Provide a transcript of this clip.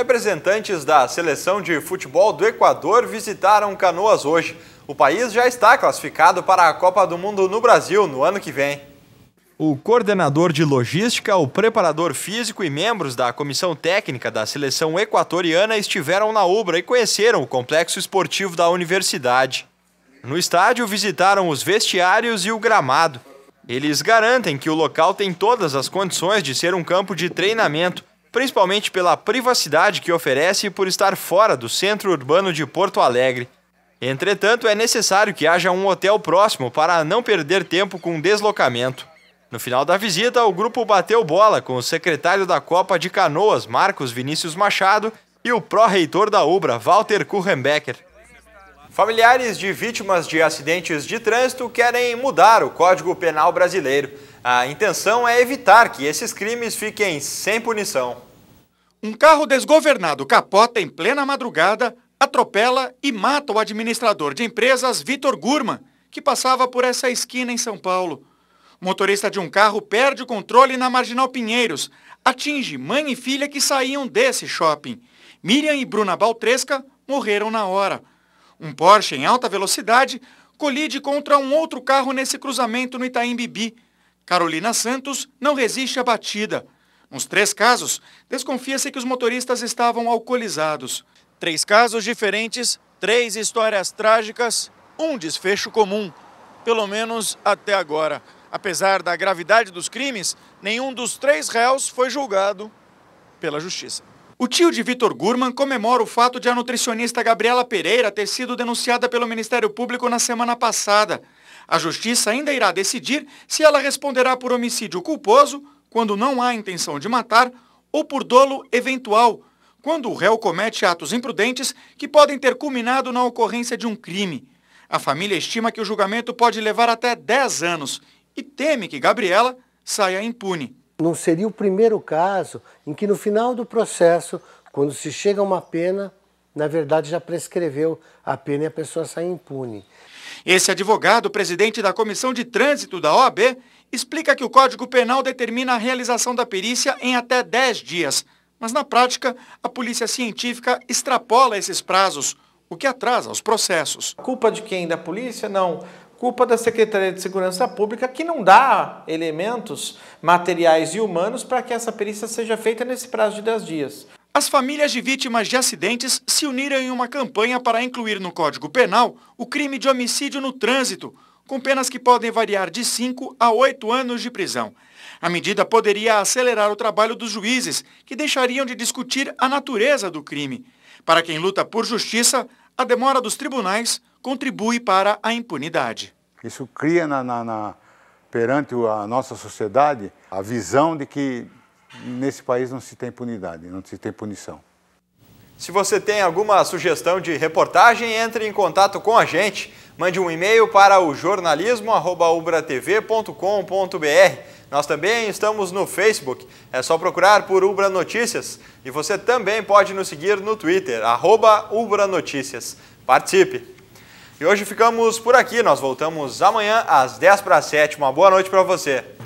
Representantes da seleção de futebol do Equador visitaram Canoas hoje. O país já está classificado para a Copa do Mundo no Brasil no ano que vem. O coordenador de logística, o preparador físico e membros da comissão técnica da seleção equatoriana estiveram na obra e conheceram o complexo esportivo da universidade. No estádio, visitaram os vestiários e o gramado. Eles garantem que o local tem todas as condições de ser um campo de treinamento principalmente pela privacidade que oferece e por estar fora do centro urbano de Porto Alegre. Entretanto, é necessário que haja um hotel próximo para não perder tempo com deslocamento. No final da visita, o grupo bateu bola com o secretário da Copa de Canoas, Marcos Vinícius Machado, e o pró-reitor da UBRA, Walter Kuchenbecker. Familiares de vítimas de acidentes de trânsito querem mudar o Código Penal brasileiro. A intenção é evitar que esses crimes fiquem sem punição. Um carro desgovernado capota em plena madrugada, atropela e mata o administrador de empresas Vitor Gurman, que passava por essa esquina em São Paulo. O motorista de um carro perde o controle na Marginal Pinheiros, atinge mãe e filha que saíam desse shopping. Miriam e Bruna Baltresca morreram na hora. Um Porsche em alta velocidade colide contra um outro carro nesse cruzamento no Itaim Bibi. Carolina Santos não resiste à batida. Nos três casos, desconfia-se que os motoristas estavam alcoolizados. Três casos diferentes, três histórias trágicas, um desfecho comum, pelo menos até agora. Apesar da gravidade dos crimes, nenhum dos três réus foi julgado pela justiça. O tio de Vitor Gurman comemora o fato de a nutricionista Gabriela Pereira ter sido denunciada pelo Ministério Público na semana passada. A justiça ainda irá decidir se ela responderá por homicídio culposo, quando não há intenção de matar, ou por dolo eventual, quando o réu comete atos imprudentes que podem ter culminado na ocorrência de um crime. A família estima que o julgamento pode levar até 10 anos e teme que Gabriela saia impune. Não seria o primeiro caso em que, no final do processo, quando se chega a uma pena, na verdade já prescreveu a pena e a pessoa sai impune. Esse advogado, presidente da Comissão de Trânsito da OAB, explica que o Código Penal determina a realização da perícia em até 10 dias, mas na prática, a polícia científica extrapola esses prazos, o que atrasa os processos. Culpa de quem? Da polícia? Não culpa da Secretaria de Segurança Pública, que não dá elementos materiais e humanos para que essa perícia seja feita nesse prazo de 10 dias. As famílias de vítimas de acidentes se uniram em uma campanha para incluir no Código Penal o crime de homicídio no trânsito, com penas que podem variar de 5 a 8 anos de prisão. A medida poderia acelerar o trabalho dos juízes, que deixariam de discutir a natureza do crime. Para quem luta por justiça, a demora dos tribunais contribui para a impunidade. Isso cria na, na, na perante a nossa sociedade a visão de que nesse país não se tem impunidade, não se tem punição. Se você tem alguma sugestão de reportagem, entre em contato com a gente. Mande um e-mail para o jornalismo@ubratv.com.br. Nós também estamos no Facebook. É só procurar por Ubra Notícias. E você também pode nos seguir no Twitter, arroba Ubra Notícias. Participe! E hoje ficamos por aqui. Nós voltamos amanhã às 10 para 7. Uma boa noite para você.